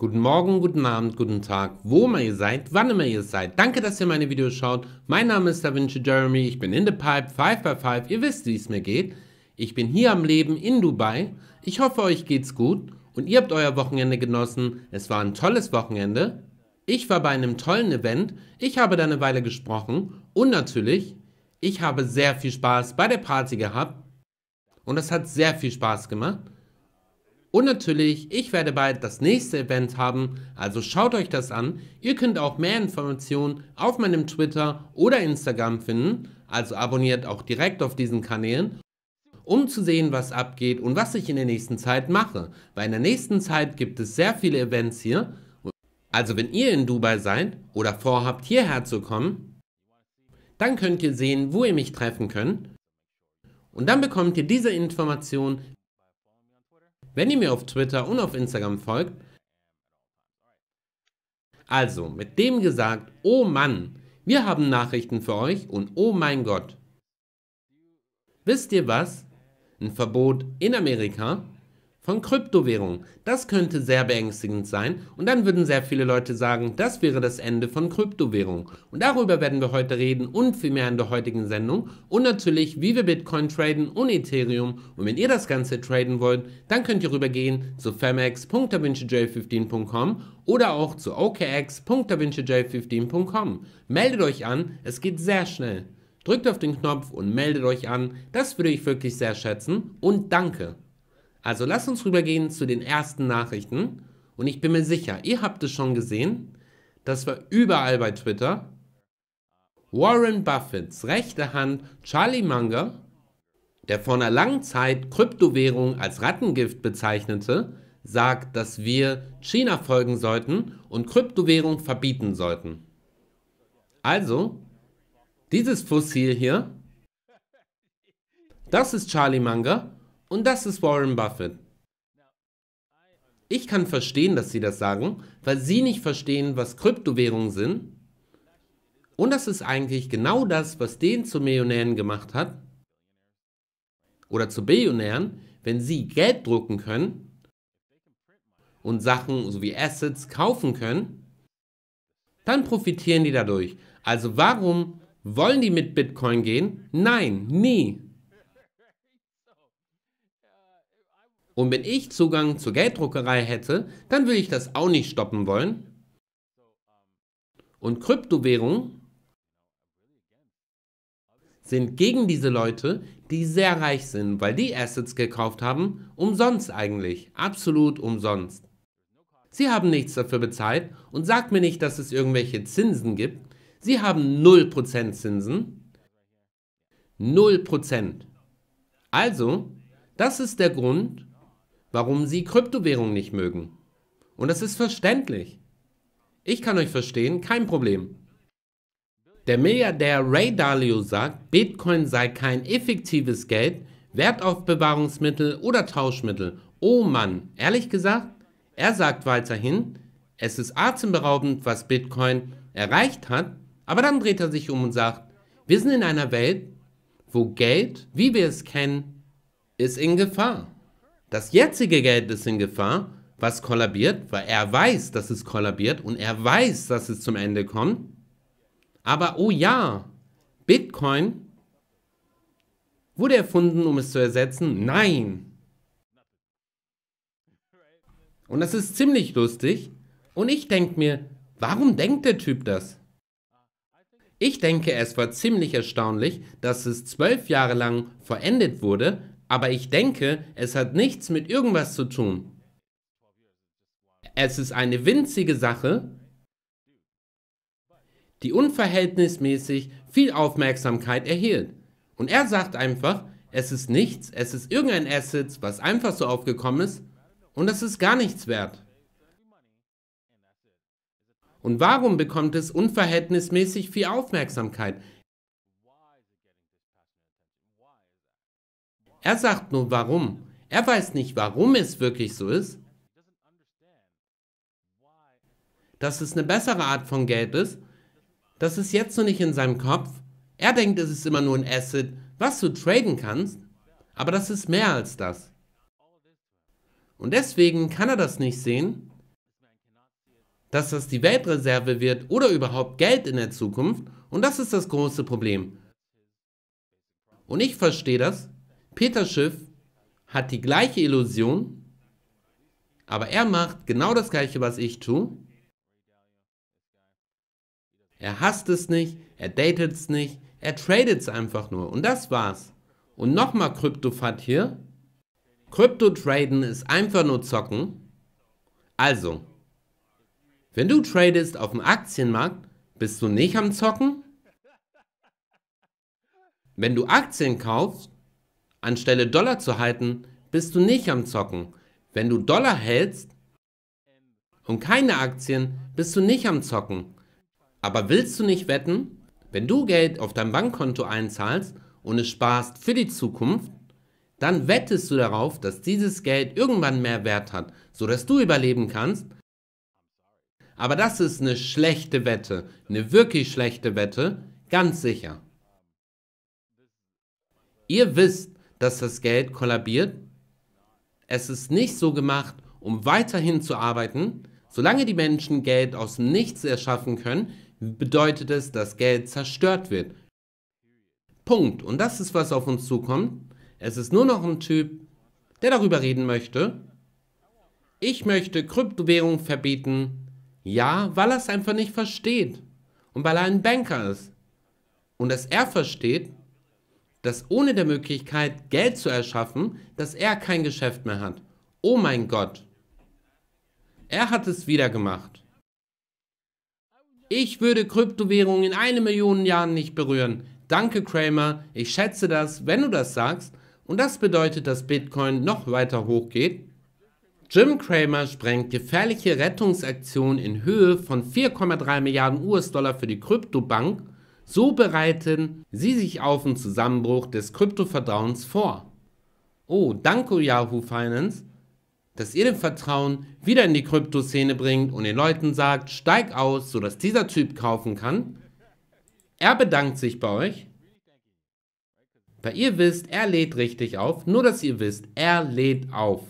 Guten Morgen, guten Abend, guten Tag, wo immer ihr seid, wann immer ihr seid. Danke, dass ihr meine Videos schaut. Mein Name ist Da Vinci Jeremy, ich bin in the Pipe, 5x5, ihr wisst, wie es mir geht. Ich bin hier am Leben in Dubai. Ich hoffe, euch geht's gut und ihr habt euer Wochenende genossen. Es war ein tolles Wochenende. Ich war bei einem tollen Event, ich habe da eine Weile gesprochen und natürlich, ich habe sehr viel Spaß bei der Party gehabt und es hat sehr viel Spaß gemacht. Und natürlich, ich werde bald das nächste Event haben, also schaut euch das an. Ihr könnt auch mehr Informationen auf meinem Twitter oder Instagram finden, also abonniert auch direkt auf diesen Kanälen, um zu sehen, was abgeht und was ich in der nächsten Zeit mache. Weil in der nächsten Zeit gibt es sehr viele Events hier. Also wenn ihr in Dubai seid oder vorhabt, hierher zu kommen, dann könnt ihr sehen, wo ihr mich treffen könnt. Und dann bekommt ihr diese Information, wenn ihr mir auf Twitter und auf Instagram folgt. Also, mit dem gesagt, oh Mann, wir haben Nachrichten für euch und oh mein Gott. Wisst ihr was? Ein Verbot in Amerika von Kryptowährungen. Das könnte sehr beängstigend sein und dann würden sehr viele Leute sagen, das wäre das Ende von Kryptowährungen. Und darüber werden wir heute reden und viel mehr in der heutigen Sendung und natürlich, wie wir Bitcoin traden und Ethereum. Und wenn ihr das Ganze traden wollt, dann könnt ihr rübergehen zu famex.davincij15.com oder auch zu okx.davincij15.com. Meldet euch an, es geht sehr schnell. Drückt auf den Knopf und meldet euch an, das würde ich wirklich sehr schätzen und danke. Also lasst uns rübergehen zu den ersten Nachrichten. Und ich bin mir sicher, ihr habt es schon gesehen. Das war überall bei Twitter. Warren Buffetts rechte Hand Charlie Munger, der vor einer langen Zeit Kryptowährungen als Rattengift bezeichnete, sagt, dass wir China folgen sollten und Kryptowährung verbieten sollten. Also, dieses Fossil hier, das ist Charlie Munger und das ist Warren Buffett. Ich kann verstehen, dass Sie das sagen, weil Sie nicht verstehen, was Kryptowährungen sind. Und das ist eigentlich genau das, was den zu Millionären gemacht hat. Oder zu Billionären, wenn Sie Geld drucken können und Sachen sowie Assets kaufen können, dann profitieren die dadurch. Also warum wollen die mit Bitcoin gehen? Nein, nie. Und wenn ich Zugang zur Gelddruckerei hätte, dann würde ich das auch nicht stoppen wollen. Und Kryptowährungen sind gegen diese Leute, die sehr reich sind, weil die Assets gekauft haben, umsonst eigentlich, absolut umsonst. Sie haben nichts dafür bezahlt und sagt mir nicht, dass es irgendwelche Zinsen gibt. Sie haben 0% Zinsen. 0%. Also, das ist der Grund, warum sie Kryptowährungen nicht mögen. Und das ist verständlich. Ich kann euch verstehen, kein Problem. Der Milliardär Ray Dalio sagt, Bitcoin sei kein effektives Geld, Wertaufbewahrungsmittel oder Tauschmittel. Oh Mann, ehrlich gesagt, er sagt weiterhin, es ist atemberaubend, was Bitcoin erreicht hat, aber dann dreht er sich um und sagt, wir sind in einer Welt, wo Geld, wie wir es kennen, ist in Gefahr. Das jetzige Geld ist in Gefahr, was kollabiert, weil er weiß, dass es kollabiert und er weiß, dass es zum Ende kommt. Aber oh ja, Bitcoin wurde erfunden, um es zu ersetzen? Nein. Und das ist ziemlich lustig. Und ich denke mir, warum denkt der Typ das? Ich denke, es war ziemlich erstaunlich, dass es zwölf Jahre lang verendet wurde, aber ich denke, es hat nichts mit irgendwas zu tun. Es ist eine winzige Sache, die unverhältnismäßig viel Aufmerksamkeit erhielt. Und er sagt einfach, es ist nichts, es ist irgendein Asset, was einfach so aufgekommen ist und es ist gar nichts wert. Und warum bekommt es unverhältnismäßig viel Aufmerksamkeit? Er sagt nur warum. Er weiß nicht, warum es wirklich so ist. Dass es eine bessere Art von Geld ist. Das ist jetzt noch nicht in seinem Kopf. Er denkt, es ist immer nur ein Asset, was du traden kannst. Aber das ist mehr als das. Und deswegen kann er das nicht sehen, dass das die Weltreserve wird oder überhaupt Geld in der Zukunft. Und das ist das große Problem. Und ich verstehe das. Peter Schiff hat die gleiche Illusion, aber er macht genau das gleiche, was ich tue. Er hasst es nicht, er datet es nicht, er tradet es einfach nur. Und das war's. Und nochmal Kryptofat hier. Krypto-Traden ist einfach nur zocken. Also, wenn du tradest auf dem Aktienmarkt, bist du nicht am Zocken? Wenn du Aktien kaufst, Anstelle Dollar zu halten, bist du nicht am Zocken. Wenn du Dollar hältst und keine Aktien, bist du nicht am Zocken. Aber willst du nicht wetten? Wenn du Geld auf dein Bankkonto einzahlst und es sparst für die Zukunft, dann wettest du darauf, dass dieses Geld irgendwann mehr Wert hat, sodass du überleben kannst. Aber das ist eine schlechte Wette, eine wirklich schlechte Wette, ganz sicher. Ihr wisst, dass das Geld kollabiert. Es ist nicht so gemacht, um weiterhin zu arbeiten. Solange die Menschen Geld aus dem Nichts erschaffen können, bedeutet es, dass Geld zerstört wird. Punkt. Und das ist, was auf uns zukommt. Es ist nur noch ein Typ, der darüber reden möchte. Ich möchte Kryptowährung verbieten. Ja, weil er es einfach nicht versteht. Und weil er ein Banker ist. Und dass er versteht, dass ohne der Möglichkeit, Geld zu erschaffen, dass er kein Geschäft mehr hat. Oh mein Gott. Er hat es wieder gemacht. Ich würde Kryptowährungen in eine Million Jahren nicht berühren. Danke Kramer, ich schätze das, wenn du das sagst. Und das bedeutet, dass Bitcoin noch weiter hochgeht. Jim Kramer sprengt gefährliche Rettungsaktion in Höhe von 4,3 Milliarden US-Dollar für die Kryptobank so bereiten Sie sich auf den Zusammenbruch des Kryptovertrauens vor. Oh, danke Yahoo Finance, dass ihr den Vertrauen wieder in die Kryptoszene bringt und den Leuten sagt, steig aus, sodass dieser Typ kaufen kann. Er bedankt sich bei euch, weil ihr wisst, er lädt richtig auf. Nur, dass ihr wisst, er lädt auf.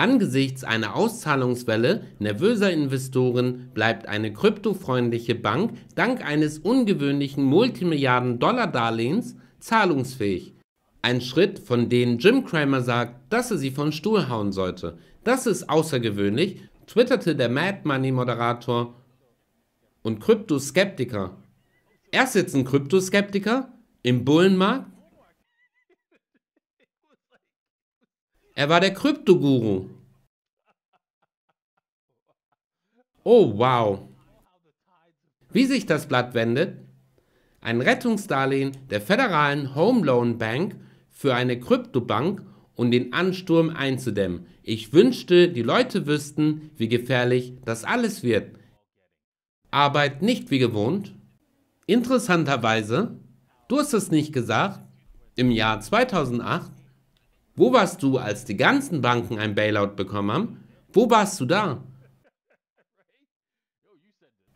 Angesichts einer Auszahlungswelle nervöser Investoren bleibt eine kryptofreundliche Bank dank eines ungewöhnlichen Multimilliarden-Dollar-Darlehens zahlungsfähig. Ein Schritt, von dem Jim Cramer sagt, dass er sie vom Stuhl hauen sollte. Das ist außergewöhnlich, twitterte der Mad Money Moderator und Kryptoskeptiker. Erst ist jetzt ein Kryptoskeptiker? Im Bullenmarkt? Er war der Kryptoguru. Oh, wow. Wie sich das Blatt wendet? Ein Rettungsdarlehen der Federalen Home Loan Bank für eine Kryptobank, um den Ansturm einzudämmen. Ich wünschte, die Leute wüssten, wie gefährlich das alles wird. Arbeit nicht wie gewohnt. Interessanterweise, du hast es nicht gesagt, im Jahr 2008 wo warst du, als die ganzen Banken ein Bailout bekommen haben? Wo warst du da?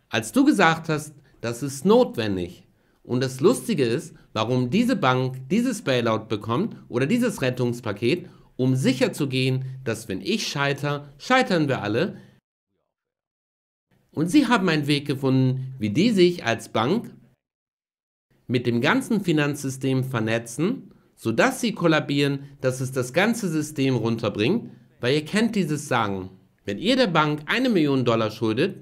Als du gesagt hast, das ist notwendig. Und das Lustige ist, warum diese Bank dieses Bailout bekommt oder dieses Rettungspaket, um sicherzugehen, dass wenn ich scheitere, scheitern wir alle. Und sie haben einen Weg gefunden, wie die sich als Bank mit dem ganzen Finanzsystem vernetzen sodass sie kollabieren, dass es das ganze System runterbringt, weil ihr kennt dieses Sagen. Wenn ihr der Bank eine Million Dollar schuldet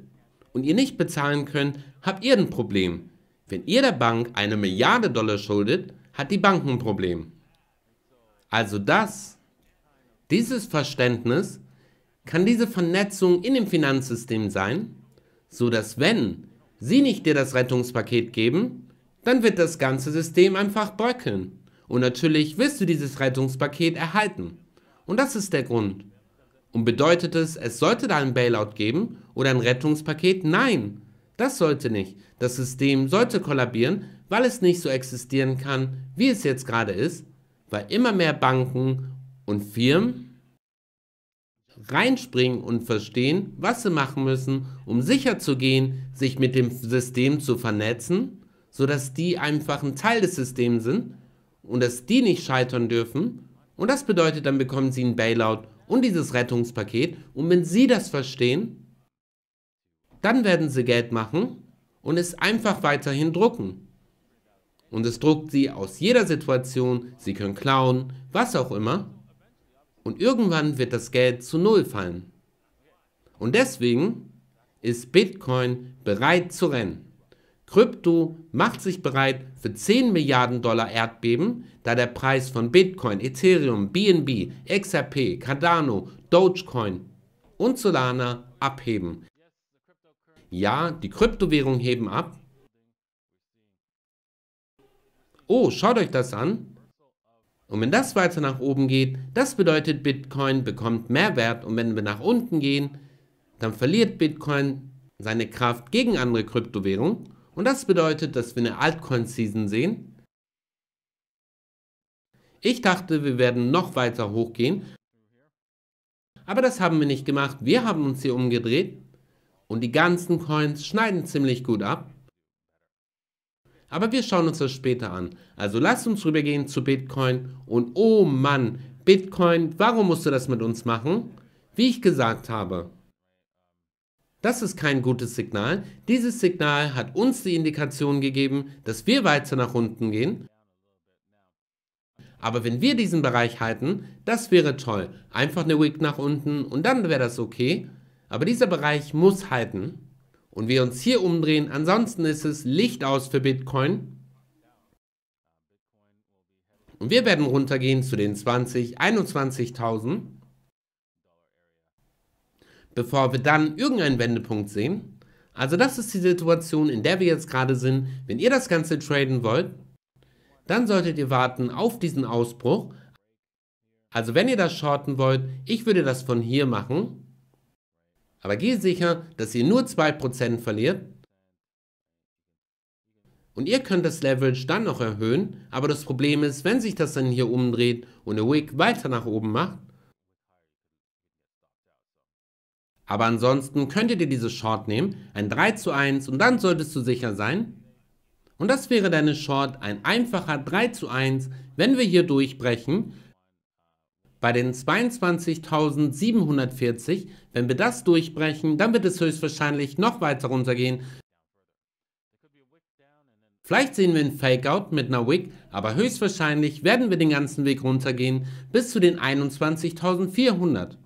und ihr nicht bezahlen könnt, habt ihr ein Problem. Wenn ihr der Bank eine Milliarde Dollar schuldet, hat die Bank ein Problem. Also das, dieses Verständnis kann diese Vernetzung in dem Finanzsystem sein, so dass wenn sie nicht dir das Rettungspaket geben, dann wird das ganze System einfach bröckeln. Und natürlich wirst du dieses Rettungspaket erhalten. Und das ist der Grund. Und bedeutet es, es sollte da ein Bailout geben oder ein Rettungspaket? Nein, das sollte nicht. Das System sollte kollabieren, weil es nicht so existieren kann, wie es jetzt gerade ist, weil immer mehr Banken und Firmen reinspringen und verstehen, was sie machen müssen, um sicherzugehen, sich mit dem System zu vernetzen, sodass die einfach ein Teil des Systems sind und dass die nicht scheitern dürfen. Und das bedeutet, dann bekommen sie ein Bailout und dieses Rettungspaket. Und wenn sie das verstehen, dann werden sie Geld machen und es einfach weiterhin drucken. Und es druckt sie aus jeder Situation, sie können klauen, was auch immer. Und irgendwann wird das Geld zu Null fallen. Und deswegen ist Bitcoin bereit zu rennen. Krypto macht sich bereit für 10 Milliarden Dollar Erdbeben, da der Preis von Bitcoin, Ethereum, BNB, XRP, Cardano, Dogecoin und Solana abheben. Ja, die Kryptowährungen heben ab. Oh, schaut euch das an. Und wenn das weiter nach oben geht, das bedeutet, Bitcoin bekommt mehr Wert Und wenn wir nach unten gehen, dann verliert Bitcoin seine Kraft gegen andere Kryptowährungen und das bedeutet, dass wir eine Altcoin-Season sehen. Ich dachte, wir werden noch weiter hochgehen. Aber das haben wir nicht gemacht. Wir haben uns hier umgedreht. Und die ganzen Coins schneiden ziemlich gut ab. Aber wir schauen uns das später an. Also lasst uns rübergehen zu Bitcoin. Und oh Mann, Bitcoin, warum musst du das mit uns machen? Wie ich gesagt habe. Das ist kein gutes Signal. Dieses Signal hat uns die Indikation gegeben, dass wir weiter nach unten gehen. Aber wenn wir diesen Bereich halten, das wäre toll. Einfach eine Wick nach unten und dann wäre das okay. Aber dieser Bereich muss halten. Und wir uns hier umdrehen, ansonsten ist es Licht aus für Bitcoin. Und wir werden runtergehen zu den 20, 21.000 bevor wir dann irgendeinen Wendepunkt sehen. Also das ist die Situation, in der wir jetzt gerade sind. Wenn ihr das Ganze traden wollt, dann solltet ihr warten auf diesen Ausbruch. Also wenn ihr das shorten wollt, ich würde das von hier machen. Aber geh sicher, dass ihr nur 2% verliert. Und ihr könnt das Leverage dann noch erhöhen, aber das Problem ist, wenn sich das dann hier umdreht und der Wick weiter nach oben macht, Aber ansonsten könntet ihr diese Short nehmen, ein 3 zu 1 und dann solltest du sicher sein. Und das wäre deine Short, ein einfacher 3 zu 1, wenn wir hier durchbrechen. Bei den 22.740, wenn wir das durchbrechen, dann wird es höchstwahrscheinlich noch weiter runtergehen. Vielleicht sehen wir ein Fakeout mit einer Wick, aber höchstwahrscheinlich werden wir den ganzen Weg runtergehen bis zu den 21.400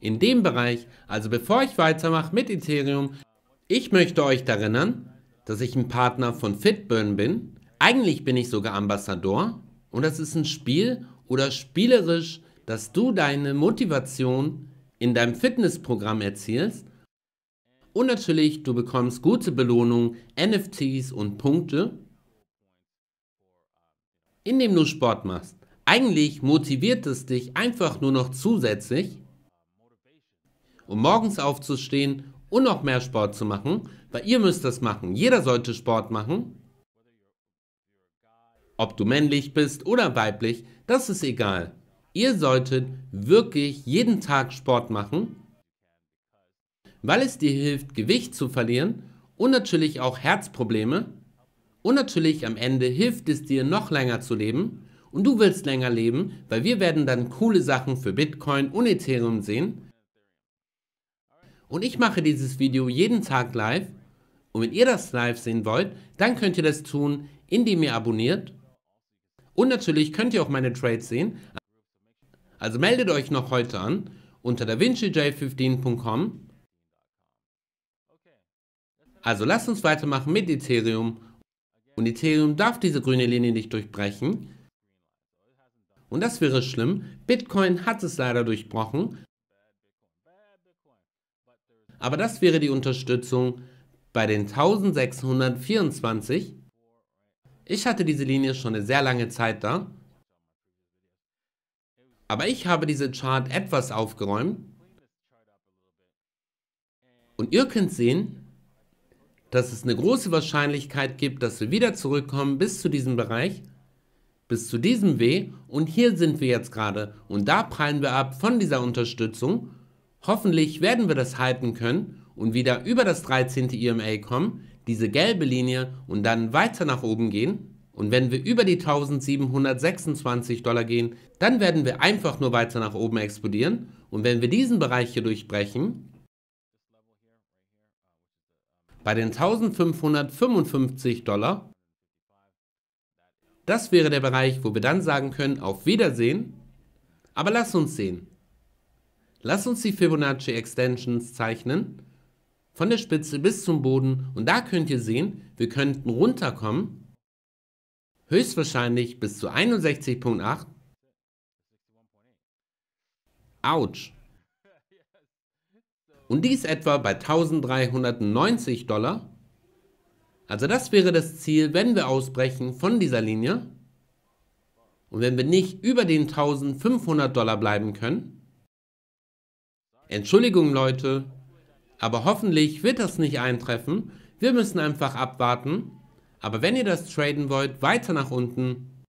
in dem Bereich. Also bevor ich weitermache mit Ethereum, ich möchte euch erinnern, dass ich ein Partner von Fitburn bin. Eigentlich bin ich sogar Ambassador und das ist ein Spiel oder spielerisch, dass du deine Motivation in deinem Fitnessprogramm erzielst. Und natürlich, du bekommst gute Belohnungen, NFTs und Punkte, indem du Sport machst. Eigentlich motiviert es dich einfach nur noch zusätzlich, um morgens aufzustehen und noch mehr Sport zu machen, weil ihr müsst das machen. Jeder sollte Sport machen. Ob du männlich bist oder weiblich, das ist egal. Ihr solltet wirklich jeden Tag Sport machen, weil es dir hilft, Gewicht zu verlieren und natürlich auch Herzprobleme. Und natürlich am Ende hilft es dir, noch länger zu leben. Und du willst länger leben, weil wir werden dann coole Sachen für Bitcoin und Ethereum sehen. Und ich mache dieses Video jeden Tag live. Und wenn ihr das live sehen wollt, dann könnt ihr das tun, indem ihr abonniert. Und natürlich könnt ihr auch meine Trades sehen. Also meldet euch noch heute an unter davincij15.com. Also lasst uns weitermachen mit Ethereum. Und Ethereum darf diese grüne Linie nicht durchbrechen. Und das wäre schlimm. Bitcoin hat es leider durchbrochen. Aber das wäre die Unterstützung bei den 1624. Ich hatte diese Linie schon eine sehr lange Zeit da. Aber ich habe diese Chart etwas aufgeräumt. Und ihr könnt sehen, dass es eine große Wahrscheinlichkeit gibt, dass wir wieder zurückkommen bis zu diesem Bereich, bis zu diesem W. Und hier sind wir jetzt gerade. Und da prallen wir ab von dieser Unterstützung Hoffentlich werden wir das halten können und wieder über das 13. EMA kommen, diese gelbe Linie und dann weiter nach oben gehen. Und wenn wir über die 1726 Dollar gehen, dann werden wir einfach nur weiter nach oben explodieren. Und wenn wir diesen Bereich hier durchbrechen, bei den 1555 Dollar, das wäre der Bereich, wo wir dann sagen können, auf Wiedersehen. Aber lass uns sehen. Lass uns die Fibonacci Extensions zeichnen, von der Spitze bis zum Boden und da könnt ihr sehen, wir könnten runterkommen, höchstwahrscheinlich bis zu 61.8. Autsch. Und dies etwa bei 1390 Dollar. Also das wäre das Ziel, wenn wir ausbrechen von dieser Linie. Und wenn wir nicht über den 1500 Dollar bleiben können, Entschuldigung Leute, aber hoffentlich wird das nicht eintreffen. Wir müssen einfach abwarten. Aber wenn ihr das traden wollt, weiter nach unten.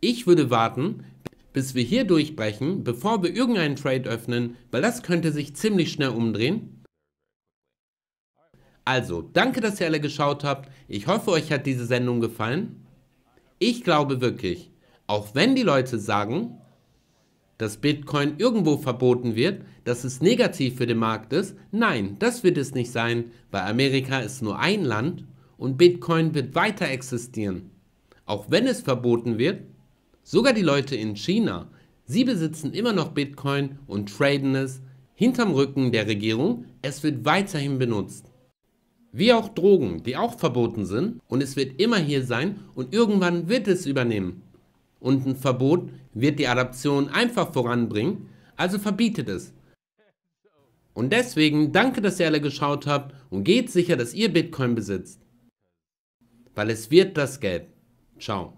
Ich würde warten, bis wir hier durchbrechen, bevor wir irgendeinen Trade öffnen, weil das könnte sich ziemlich schnell umdrehen. Also, danke, dass ihr alle geschaut habt. Ich hoffe, euch hat diese Sendung gefallen. Ich glaube wirklich, auch wenn die Leute sagen, dass Bitcoin irgendwo verboten wird, dass es negativ für den Markt ist. Nein, das wird es nicht sein, weil Amerika ist nur ein Land und Bitcoin wird weiter existieren. Auch wenn es verboten wird, sogar die Leute in China, sie besitzen immer noch Bitcoin und traden es hinterm Rücken der Regierung, es wird weiterhin benutzt. Wie auch Drogen, die auch verboten sind und es wird immer hier sein und irgendwann wird es übernehmen und ein Verbot wird die Adaption einfach voranbringen, also verbietet es. Und deswegen danke, dass ihr alle geschaut habt und geht sicher, dass ihr Bitcoin besitzt. Weil es wird das Geld. Ciao.